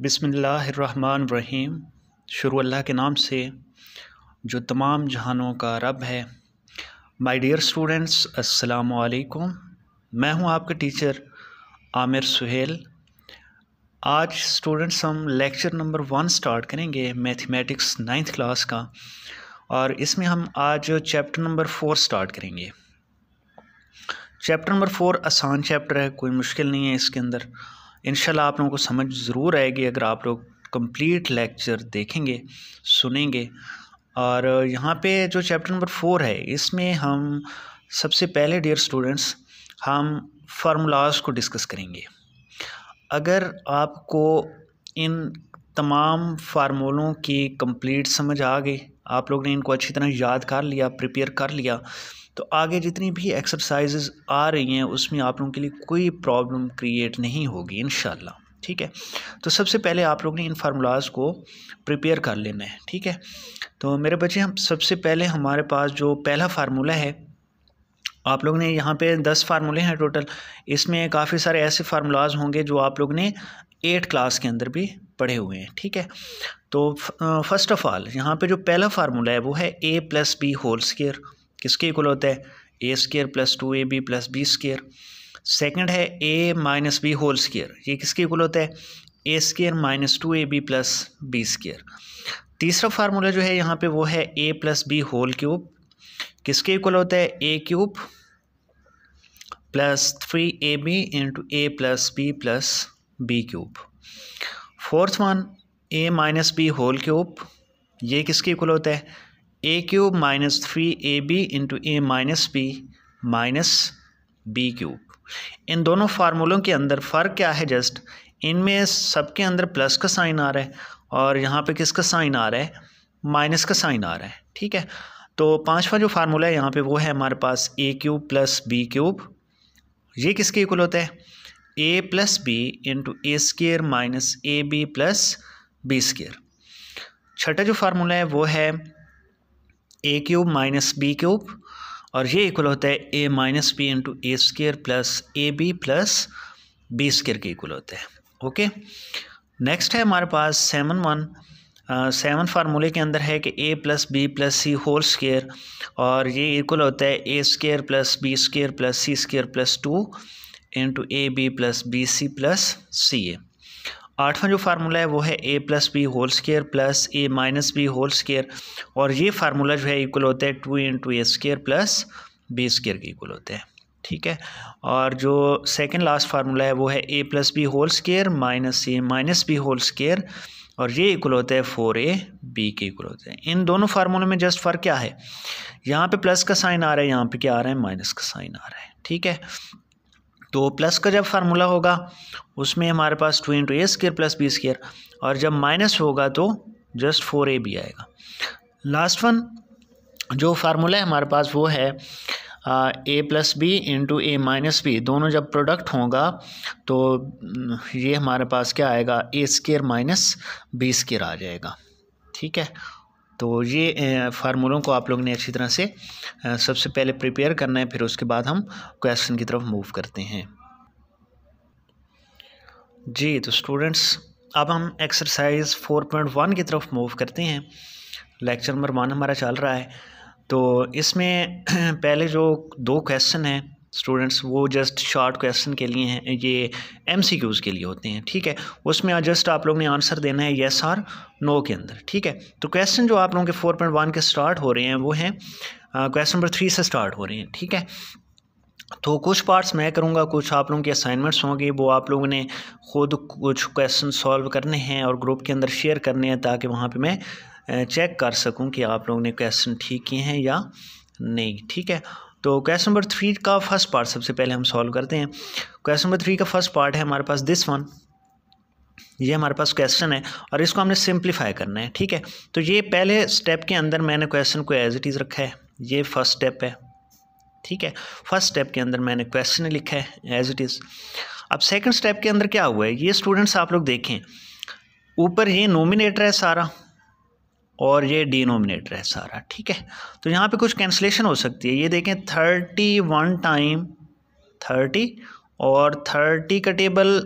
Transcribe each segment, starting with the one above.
रहीम शुरू अल्लाह के नाम से जो तमाम जहानों का रब है माय डियर स्टूडेंट्स अस्सलाम वालेकुम मैं हूं आपका टीचर आमिर सुहेल आज स्टूडेंट्स हम लेक्चर नंबर वन स्टार्ट करेंगे मैथमेटिक्स नाइन्थ क्लास का और इसमें हम आज चैप्टर नंबर फोर स्टार्ट करेंगे चैप्टर नंबर फोर आसान चैप्टर है कोई मुश्किल नहीं है इसके अंदर इन आप लोगों को समझ ज़रूर आएगी अगर आप लोग कंप्लीट लेक्चर देखेंगे सुनेंगे और यहाँ पे जो चैप्टर नंबर फोर है इसमें हम सबसे पहले डियर स्टूडेंट्स हम फार्मूलाज को डिस्कस करेंगे अगर आपको इन तमाम फार्मूलों की कंप्लीट समझ आ गई आप लोग ने इनको अच्छी तरह याद कर लिया प्रिपेयर कर लिया तो आगे जितनी भी एक्सरसाइजेज आ रही हैं उसमें आप लोगों के लिए कोई प्रॉब्लम क्रिएट नहीं होगी इन ठीक है तो सबसे पहले आप लोग ने इन फार्मूलाज को प्रिपेयर कर लेना है ठीक है तो मेरे बच्चे हम सबसे पहले हमारे पास जो पहला फार्मूला है आप लोग ने यहाँ पे दस फार्मूले हैं टोटल इसमें काफ़ी सारे ऐसे फार्मूलाज होंगे जो आप लोग ने एट क्लास के अंदर भी पढ़े हुए हैं ठीक है तो फर्स्ट ऑफ़ ऑल यहाँ पे जो पहला फार्मूला है वो है A plus B whole square किसके इक्वल होता है A square plus two A B plus B square second है A minus B whole square ये किसके इक्वल होता है A square minus two A B plus B square तीसरा formula जो है यहाँ पे वो है A plus B whole cube किसके इक्वल होता है A cube plus three A B into A plus B plus B cube fourth one A minus B whole cube ये किसके इक्वल होता है A cube minus three A B into A minus B minus B cube इन दोनों फार्मूलों के अंदर फ़र्क क्या है जस्ट इनमें सबके अंदर प्लस का साइन आ रहा है और यहाँ पे किसका साइन आ रहा है माइनस का साइन आ रहा है ठीक है तो पांचवा जो फार्मूला है यहाँ पे वो है हमारे पास A cube plus B cube ये किसके इक्वल होता है A plus B into A square minus A B plus B square छठा जो फार्मूला है वो है A cube minus B cube और ये इक्वल होता है A minus B into A square plus A B plus B square के इक्वल होता है ओके नेक्स्ट है हमारे पास सेवन वन सेवन फार्मूले के अंदर है कि A plus B plus C whole square और ये इक्वल होता है A square plus B square plus C square plus two into A B plus B C plus C A आठवां जो फार्मूला है वो है A plus B whole square plus A minus B whole square और ये formula जो है equal होता है two into A square plus B square के इक्वल होते हैं ठीक है और जो सेकंड लास्ट फार्मूला है वो है A plus B whole square minus A minus B whole square और ये इक्वल होता है फोर ए बी के इक्वल होते हैं इन दोनों फार्मूले में जस्ट फ़र्क क्या है यहाँ पे प्लस का साइन आ रहा है यहाँ पे क्या आ रहा है माइनस का साइन आ रहा है ठीक है तो प्लस का जब फार्मूला होगा उसमें हमारे पास two into A square plus B square और जब माइनस होगा तो जस्ट फोर ए बी आएगा लास्ट वन जो फार्मूला है हमारे पास वो है A plus B into A minus B दोनों जब प्रोडक्ट होगा तो ये हमारे पास क्या आएगा A square minus B square आ जाएगा ठीक है तो ये फार्मूलों को आप लोग ने अच्छी तरह से सबसे पहले प्रिपेयर करना है फिर उसके बाद हम क्वेश्चन की तरफ मूव करते हैं जी तो स्टूडेंट्स अब हम एक्सरसाइज फोर पॉइंट वन की तरफ मूव करते हैं लेक्चर नंबर वन हमारा चल रहा है तो इसमें पहले जो दो क्वेश्चन हैं स्टूडेंट्स वो जस्ट शॉर्ट क्वेश्चन के लिए हैं ये एम सी क्यूज़ के लिए होते हैं ठीक है उसमें जस्ट आप लोगों ने आंसर देना है येस आर नो के अंदर ठीक है तो क्वेश्चन जो आप लोगों के फोर पॉइंट वन के स्टार्ट हो रहे हैं वो हैं क्वेश्चन नंबर थ्री से स्टार्ट हो रहे हैं ठीक है तो कुछ पार्ट्स मैं करूँगा कुछ आप लोगों के असाइनमेंट्स होंगे वो आप लोगों ने खुद कुछ क्वेश्चन सॉल्व करने हैं और ग्रुप के अंदर शेयर करने हैं ताकि वहाँ पर मैं चेक कर सकूँ कि आप लोगों ने क्वेश्चन ठीक किए हैं या नहीं ठीक है तो क्वेश्चन नंबर थ्री का फर्स्ट पार्ट सबसे पहले हम सॉल्व करते हैं क्वेश्चन नंबर थ्री का फर्स्ट पार्ट है हमारे पास दिस वन ये हमारे पास क्वेश्चन है और इसको हमने सिंप्लीफाई करना है ठीक है तो ये पहले स्टेप के अंदर मैंने क्वेश्चन को एज इट इज़ रखा है ये फर्स्ट स्टेप है ठीक है फर्स्ट स्टेप के अंदर मैंने क्वेश्चन लिखा है एज इट इज़ अब सेकंड स्टेप के अंदर क्या हुआ है ये स्टूडेंट्स आप लोग देखें ऊपर ये नोमिनेटर है सारा और ये डिनोमिनेटर है सारा ठीक है तो यहाँ पे कुछ कैंसलेशन हो सकती है ये देखें थर्टी वन टाइम थर्टी और थर्टी का टेबल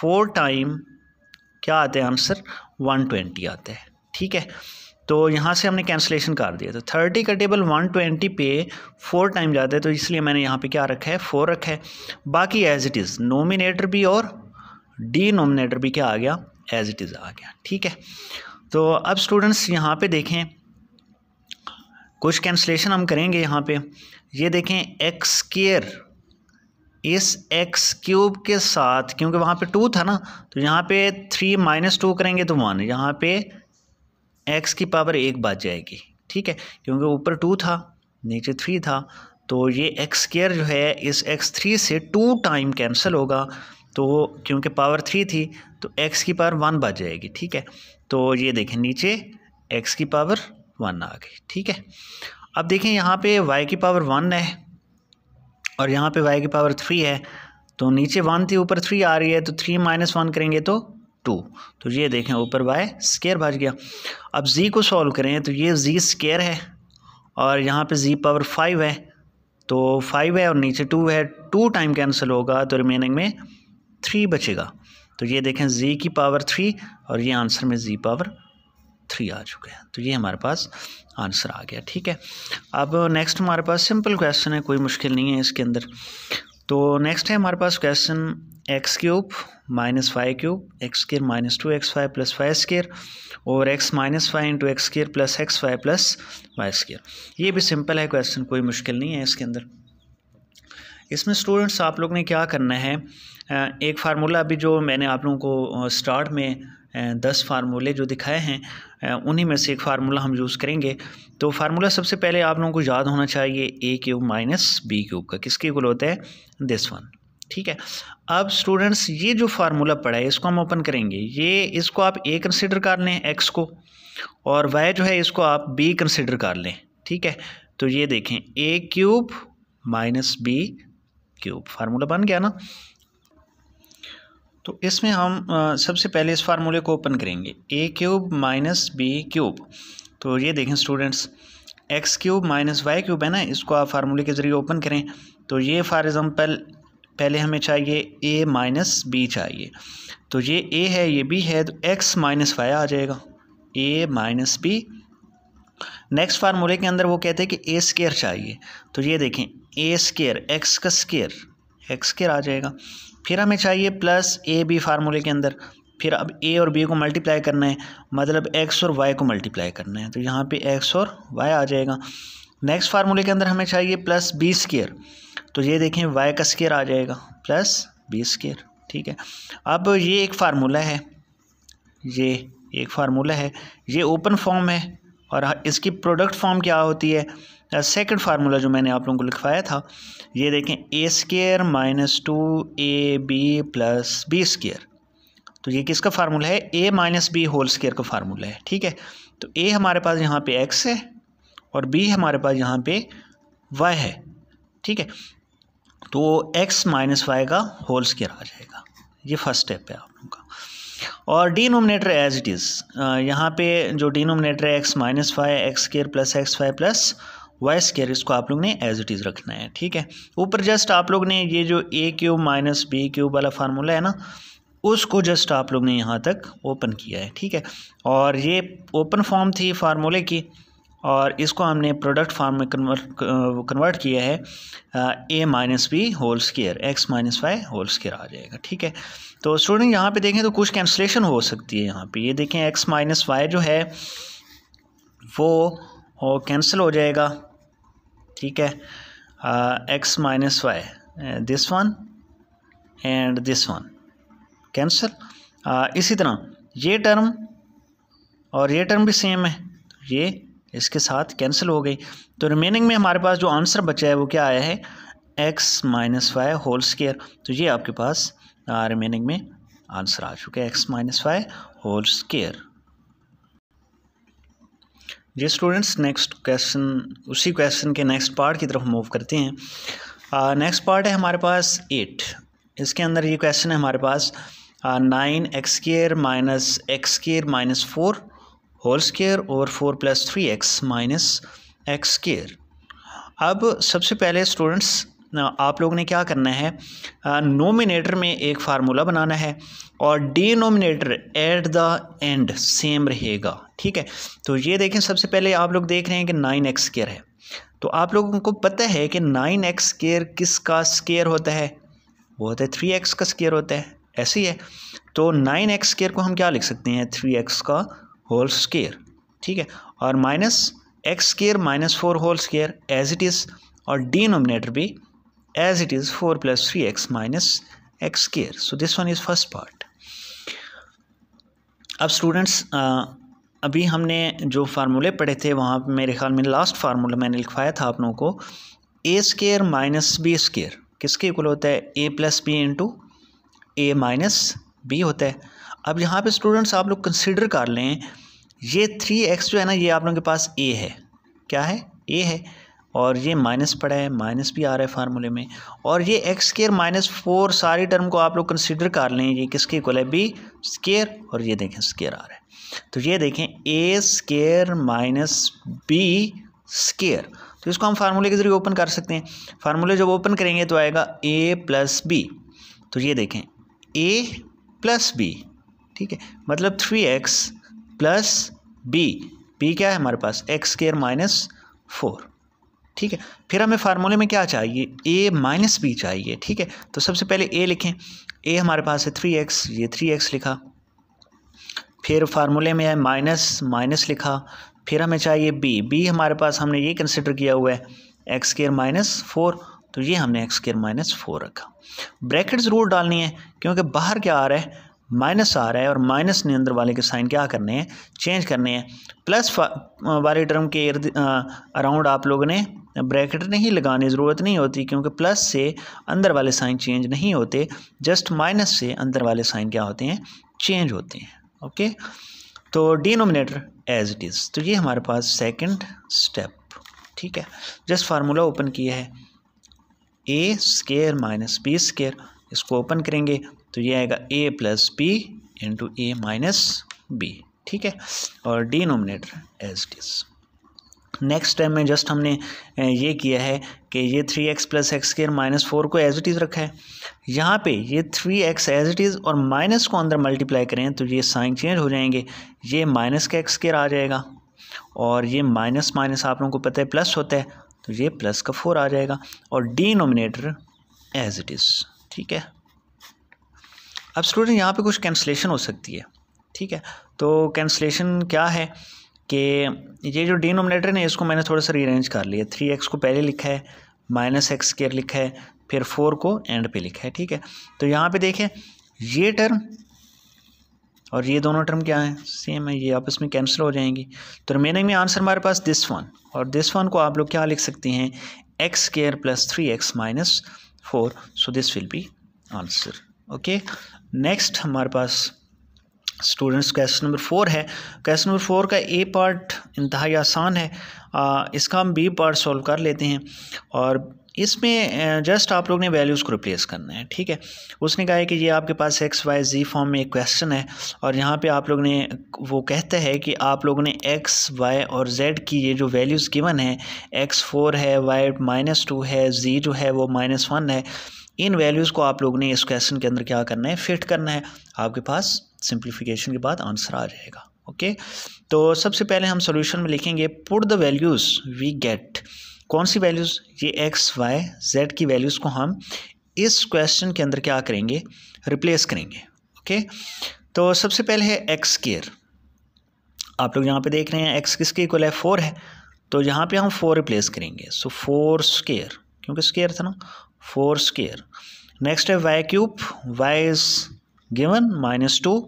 फोर टाइम क्या आते हैं आंसर वन ट्वेंटी आते हैं ठीक है तो यहाँ से हमने कैंसलेशन कर दिया तो थर्टी का टेबल वन ट्वेंटी पे फोर टाइम जाता है तो इसलिए मैंने यहाँ पे क्या रखा है फोर रखा है बाकी एज इट इज़ नोमिनेटर भी और डी नोमिनेटर भी क्या आ गया एज इट इज़ आ गया ठीक है तो अब स्टूडेंट्स यहाँ पे देखें कुछ कैंसलेशन हम करेंगे यहाँ पे ये देखें एक्स केयर इस एक्स क्यूब के साथ क्योंकि वहाँ पे टू था ना तो यहाँ पे थ्री माइनस टू करेंगे तो वन यहाँ पे एक्स की पावर एक बच जाएगी ठीक है क्योंकि ऊपर टू था नीचे थ्री था तो ये एक्स स्केयर जो है इस एक्स थ्री से टू टाइम कैंसिल होगा तो क्योंकि पावर थ्री थी तो एक्स की पावर वन बच जाएगी ठीक है तो ये देखें नीचे एक्स की पावर वन आ गई ठीक है अब देखें यहाँ पे वाई की पावर वन है और यहाँ पे वाई की पावर थ्री है तो नीचे वन थी ऊपर थ्री आ रही है तो थ्री माइनस वन करेंगे तो टू तो ये देखें ऊपर वाई स्केयर भाज गया अब जी को सॉल्व करें तो ये जी स्केयर है और यहाँ पे जी पावर फाइव है तो फाइव है और नीचे टू है टू टाइम कैंसिल होगा तो रिमेनिंग में थ्री बचेगा तो ये देखें जी की पावर थ्री और ये आंसर में जी पावर थ्री आ चुका है तो ये हमारे पास आंसर आ गया ठीक है अब नेक्स्ट हमारे पास सिंपल क्वेश्चन है कोई मुश्किल नहीं है इसके अंदर तो नेक्स्ट है हमारे पास question X cube minus five cube X square minus two X five plus five square और X minus five into X square plus X five plus Y square ये भी सिंपल है क्वेश्चन कोई मुश्किल नहीं है इसके अंदर इसमें स्टूडेंट्स आप लोग ने क्या करना है एक फार्मूला अभी जो मैंने आप लोगों को स्टार्ट में दस फार्मूले जो दिखाए हैं उन्हीं में से एक फार्मूला हम यूज़ करेंगे तो फार्मूला सबसे पहले आप लोगों को याद होना चाहिए A cube minus B cube का किसके इक्वल होता है दिस वन ठीक है अब स्टूडेंट्स ये जो फार्मूला पड़ा है इसको हम ओपन करेंगे ये इसको आप ए कंसिडर कर लें एक्स को और वाई जो है इसको आप बी कंसिडर कर लें ठीक है तो ये देखें A cube minus B cube formula बन गया ना तो इसमें हम सबसे पहले इस फार्मूले को ओपन करेंगे A cube minus B cube तो ये देखें students X cube minus Y cube है ना इसको आप फार्मूले के ज़रिए ओपन करें तो ये फॉर एग्ज़ाम्पल पहले हमें चाहिए ए माइनस बी चाहिए तो ये ए है ये बी है तो एक्स माइनस वाई आ जाएगा ए माइनस बी नेक्स्ट फार्मूले के अंदर वो कहते हैं कि ए स्केयर चाहिए तो ये देखें ए स्केयर एक्स का स्केयर एक्स स्केयर आ जाएगा फिर हमें चाहिए प्लस ए बी फार्मूले के अंदर फिर अब ए और बी को मल्टीप्लाई करना है मतलब एक्स और वाई को मल्टीप्लाई करना है तो यहाँ पे एक्स और वाई आ जाएगा नेक्स्ट फार्मूले के अंदर हमें चाहिए प्लस बी स्केयर तो ये देखें वाई का स्केयर आ जाएगा प्लस बी स्केयर ठीक है अब ये एक फार्मूला है ये एक फार्मूला है ये ओपन फॉर्म है और इसकी प्रोडक्ट फॉर्म क्या होती है सेकंड फार्मूला जो मैंने आप लोगों को लिखवाया था ये देखें A square minus two A B plus B square तो ये किसका फार्मूला है A minus B whole square का फार्मूला है ठीक है तो ए हमारे पास यहाँ पे एक्स है और बी हमारे पास यहाँ पे वाई है ठीक है तो एक्स माइनस वाई का होल स्केयर आ जाएगा ये फर्स्ट स्टेप है आप लोगों का और डिनोमिनेटर एज इट इज़ यहाँ पे जो डिनोमिनेटर है X minus Y X square plus X Y plus Y square इसको आप लोग ने एज इट इज़ रखना है ठीक है ऊपर जस्ट आप लोग ने ये जो A cube minus B cube वाला फार्मूला है ना उसको जस्ट आप लोग ने यहाँ तक ओपन किया है ठीक है और ये ओपन फॉर्म थी फार्मूले की और इसको हमने प्रोडक्ट फॉर्म में कन्वर्ट कन्वर्ट किया है A minus B whole square X minus Y whole square आ जाएगा ठीक है तो स्टूडेंट यहाँ पे देखें तो कुछ कैंसलेशन हो सकती है यहाँ पे ये देखें एक्स माइनस वाई जो है वो कैंसिल हो जाएगा ठीक है X minus Y this one and this one cancel इसी तरह ये टर्म और ये टर्म भी सेम है ये इसके साथ कैंसिल हो गई तो रिमेनिंग में हमारे पास जो आंसर बचा है वो क्या आया है X minus Y whole square तो ये आपके पास रिमेनिंग में आंसर आ चुका है X minus Y whole square जी स्टूडेंट्स नेक्स्ट क्वेश्चन उसी क्वेश्चन के नेक्स्ट पार्ट की तरफ मूव करते हैं नेक्स्ट पार्ट है हमारे पास एट इसके अंदर ये क्वेश्चन है हमारे पास nine X square minus X square minus four whole square और four plus three x minus X square अब सबसे पहले स्टूडेंट्स आप लोग ने क्या करना है नोमिनेटर में एक फार्मूला बनाना है और denominator at the end same रहेगा ठीक है तो ये देखें सबसे पहले आप लोग देख रहे हैं कि नाइन एक्स स्केयर है तो आप लोगों को पता है कि नाइन एक्स स्केयर का स्केयर होता है वो होता है थ्री एक्स का स्केयर होता है ऐसे ही है तो नाइन एक्स स्केयर को हम क्या लिख सकते हैं थ्री एक्स का होल स्केयर ठीक है और minus X square minus four whole square as it is और डिनोमिनेटर भी as it is 4 plus 3x minus x square so this one is first part अब स्टूडेंट्स अभी हमने जो फार्मूले पढ़े थे वहाँ पर मेरे ख्याल में लास्ट फार्मूला मैंने लिखवाया था आप लोगों को A square minus B square किसके इक्वल होता है A plus B into A minus B होता है अब यहाँ पे स्टूडेंट्स आप लोग कंसिडर कर लें ये थ्री एक्स जो है ना ये आप लोगों के पास ए है क्या है ए है और ये माइनस पड़ा है माइनस भी आ रहा है फार्मूले में और ये एक्स स्केयर माइनस फोर सारी टर्म को आप लोग कंसिडर कर लें ये किसके इक्वल है बी स्केयर और ये देखें स्केयर आ रहा है तो ये देखें A square minus B square तो इसको हम फार्मूले के ज़रिए ओपन कर सकते हैं फार्मूले जब ओपन करेंगे तो आएगा ए प्लस बी तो ये देखें ए प्लस बी ठीक है मतलब three x plus B B क्या है हमारे पास एक्स स्केयर माइनस फोर ठीक है फिर हमें फार्मूले में क्या चाहिए ए माइनस बी चाहिए ठीक है तो सबसे पहले ए लिखें ए हमारे पास है थ्री एक्स ये थ्री एक्स लिखा फिर फार्मूले में है माइनस माइनस लिखा फिर हमें चाहिए बी बी हमारे पास हमने ये कंसिडर किया हुआ है एक्स केयर माइनस फोर तो ये हमने एक्स केयर माइनस फोर रखा ब्रैकेट ज़रूर डालनी है क्योंकि बाहर क्या आ रहा है माइनस आ रहा है और माइनस ने अंदर वाले के साइन क्या करने हैं चेंज करने हैं प्लस वाले टर्म के इर्द अराउंड आप लोगों ने ब्रैकेट नहीं लगाने ज़रूरत नहीं होती क्योंकि प्लस से अंदर वाले साइन चेंज नहीं होते जस्ट माइनस से अंदर वाले साइन क्या होते हैं चेंज होते हैं ओके तो डिनोमिनेटर एज इट इज़ तो ये हमारे पास सेकेंड स्टेप ठीक है जस्ट फार्मूला ओपन किया है A square minus B square इसको ओपन करेंगे तो ये आएगा A plus B into A minus B ठीक है और denominator as is next time में जस्ट हमने ये किया है कि ये three x plus x square minus four को एज इट इज़ रखा है यहाँ पे ये three x as it is और माइनस को अंदर मल्टीप्लाई करें तो ये साइन चेंज हो जाएंगे ये माइनस का एक्स स्केयर आ जाएगा और ये माइनस माइनस आप लोगों को पता है प्लस होता है तो ये प्लस का फोर आ जाएगा और डिनोमिनेटर एज इट इज़ ठीक है अब स्टूडेंट यहाँ पे कुछ कैंसलेशन हो सकती है ठीक है तो कैंसलेशन क्या है कि ये जो डिनोमिनेटर है इसको मैंने थोड़ा सा रीअरेंज कर लिया थ्री एक्स को पहले लिखा है माइनस एक्स केयर लिखा है फिर फोर को एंड पे लिखा है ठीक है तो यहाँ पे देखें ये टर्म और ये दोनों टर्म क्या है सेम है ये आपस में कैंसिल हो जाएंगी तो रिमेनिंग में आंसर हमारे पास दिस वन और दिस वन को आप लोग क्या लिख सकते हैं x square plus three x minus four so this will be answer okay next हमारे पास स्टूडेंट्स क्वेश्चन नंबर फोर है क्वेश्चन नंबर फोर का ए पार्ट इंतहा आसान है आ, इसका हम बी पार्ट सॉल्व कर लेते हैं और इसमें जस्ट आप लोग ने वैल्यूज़ को रिप्लेस करना है ठीक है उसने कहा है कि ये आपके पास एक्स वाई जी फॉर्म में एक क्वेश्चन है और यहाँ पे आप लोग ने वो कहता है कि आप लोगों ने एक्स वाई और जेड की ये जो वैल्यूज़ गिवन है एक्स फोर है वाई माइनस टू है जी जो है वो माइनस वन है इन वैल्यूज़ को आप लोगों ने इस क्वेश्चन के अंदर क्या करना है फिट करना है आपके पास सिंप्लीफिकेशन के बाद आंसर आ जाएगा ओके तो सबसे पहले हम सोल्यूशन में लिखेंगे put the values we get कौन सी वैल्यूज़ ये एक्स वाई जेड की वैल्यूज़ को हम इस क्वेश्चन के अंदर क्या करेंगे रिप्लेस करेंगे ओके तो सबसे पहले है एक्स स्केयर आप लोग यहाँ पे देख रहे हैं एक्स किसके इक्वल है फोर है तो यहाँ पे हम फोर रिप्लेस करेंगे सो फोर स्केयर क्योंकि स्केयर था ना फोर स्केयर नेक्स्ट है y cube y is given minus two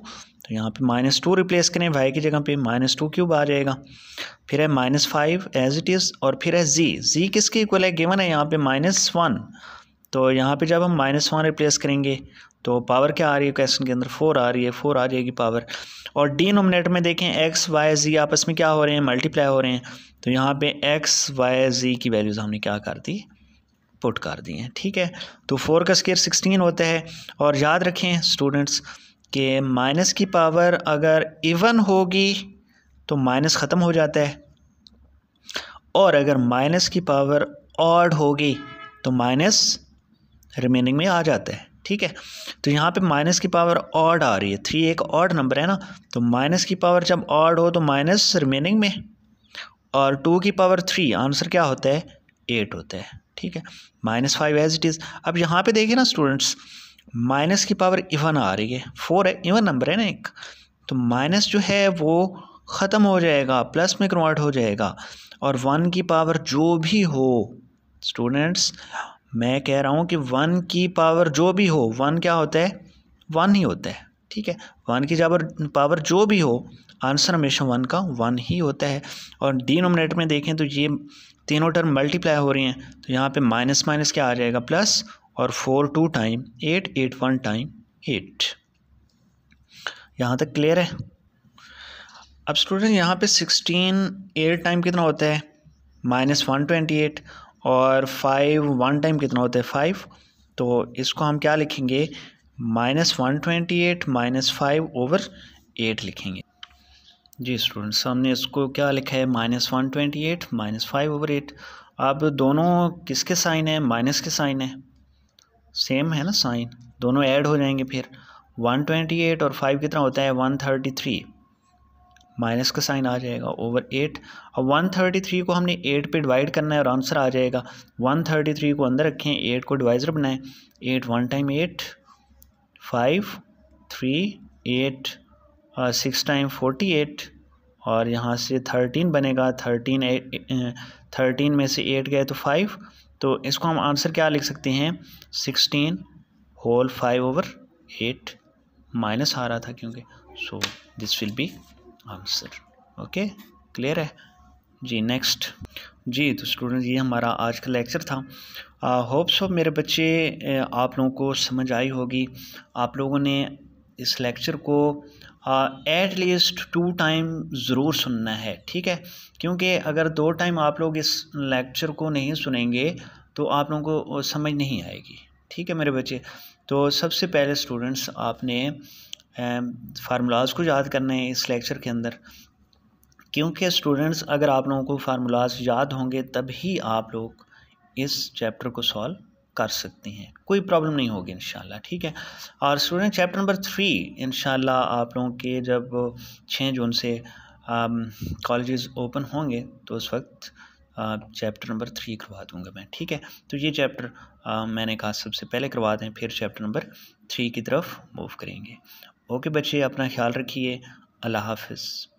तो यहाँ पे माइनस टू रिप्लेस करें वाई की जगह पे माइनस टू क्यूब आ जाएगा फिर है minus five as it is और फिर है जी जी किसके इक्वल है गिवन है यहाँ पे माइनस वन तो यहाँ पे जब हम माइनस वन रिप्लेस करेंगे तो पावर क्या आ रही है क्वेश्चन के अंदर फोर आ रही है फोर आ जाएगी पावर और डी नोमिनेटर में देखें एक्स वाई जी आपस में क्या हो रहे हैं मल्टीप्लाई हो रहे हैं तो यहाँ पे एक्स वाई जी की वैल्यूज़ हमने क्या कर दी पुट कर दिए हैं ठीक है तो फोर का स्केयर सिक्सटीन होता है और याद रखें स्टूडेंट्स के माइनस की पावर अगर इवन होगी तो माइनस ख़त्म हो जाता है और अगर माइनस की पावर ऑड होगी तो माइनस रिमेनिंग में आ जाता है ठीक है तो यहाँ पे माइनस की पावर ऑड आ रही है थ्री एक ऑड नंबर है ना तो माइनस की पावर जब ऑड हो तो माइनस रिमेनिंग में और टू की पावर थ्री आंसर क्या होता है एट होता है ठीक है minus five as it is अब यहाँ पे देखिए ना स्टूडेंट्स माइनस की पावर इवन आ रही है फोर है इवन नंबर है ना एक तो माइनस जो है वो ख़त्म हो जाएगा प्लस में कन्वर्ट हो जाएगा और वन की पावर जो भी हो स्टूडेंट्स मैं कह रहा हूँ कि वन की पावर जो भी हो वन क्या होता है वन ही होता है ठीक है वन की जब पावर जो भी हो आंसर हमेशा वन का वन ही होता है और डिनोमिनेटर में देखें तो ये तीनों टर्म मल्टीप्लाई हो रही हैं तो यहाँ पे माइनस माइनस क्या आ जाएगा प्लस और four two time eight eight one time eight यहाँ तक क्लियर है अब स्टूडेंट यहाँ पे सिक्सटीन एट टाइम कितना होता है माइनस वन ट्वेंटी एट और फाइव वन टाइम कितना होता है फाइव तो इसको हम क्या लिखेंगे minus one twenty eight minus five over eight लिखेंगे जी स्टूडेंट सामने इसको क्या लिखा है minus one twenty eight minus five over eight अब दोनों किसके साइन है माइनस के साइन है सेम है ना साइन दोनों ऐड हो जाएंगे फिर वन ट्वेंटी एट और फाइव कितना होता है वन थर्टी थ्री माइनस का साइन आ जाएगा ओवर एट और वन थर्टी थ्री को हमने एट पे डिवाइड करना है और आंसर आ जाएगा वन थर्टी थ्री को अंदर रखें एट को डिवाइजर बनाएं eight one time eight five three eight six time forty eight और यहाँ से थर्टीन बनेगा थर्टीन थर्टीन में से एट गए तो फाइव तो इसको हम आंसर क्या लिख सकते हैं sixteen whole five over eight minus आ रहा था क्योंकि so this will be answer okay clear है जी नेक्स्ट जी तो स्टूडेंट ये हमारा आज का लेक्चर था uh, ऑफ मेरे बच्चे आप लोगों को समझ आई होगी आप लोगों ने इस लेक्चर को ऐट लीस्ट टू टाइम ज़रूर सुनना है ठीक है क्योंकि अगर दो टाइम आप लोग इस लेक्चर को नहीं सुनेंगे तो आप लोगों को समझ नहीं आएगी ठीक है मेरे बच्चे तो सबसे पहले स्टूडेंट्स आपने फार्मूलाज को याद करना है इस लेक्चर के अंदर क्योंकि स्टूडेंट्स अगर आप लोगों को फार्मूलाज याद होंगे तभी आप लोग इस चैप्टर को सॉल्व कर सकते हैं कोई प्रॉब्लम नहीं होगी इन ठीक है और student chapter number three in आप लोगों के जब छः जून से कॉलेजेस ओपन होंगे तो उस वक्त चैप्टर नंबर थ्री करवा दूंगा मैं ठीक है तो ये चैप्टर मैंने कहा सबसे पहले करवा दें फिर चैप्टर नंबर थ्री की तरफ मूव करेंगे ओके बच्चे अपना ख्याल रखिए अल्लाह हाफिज़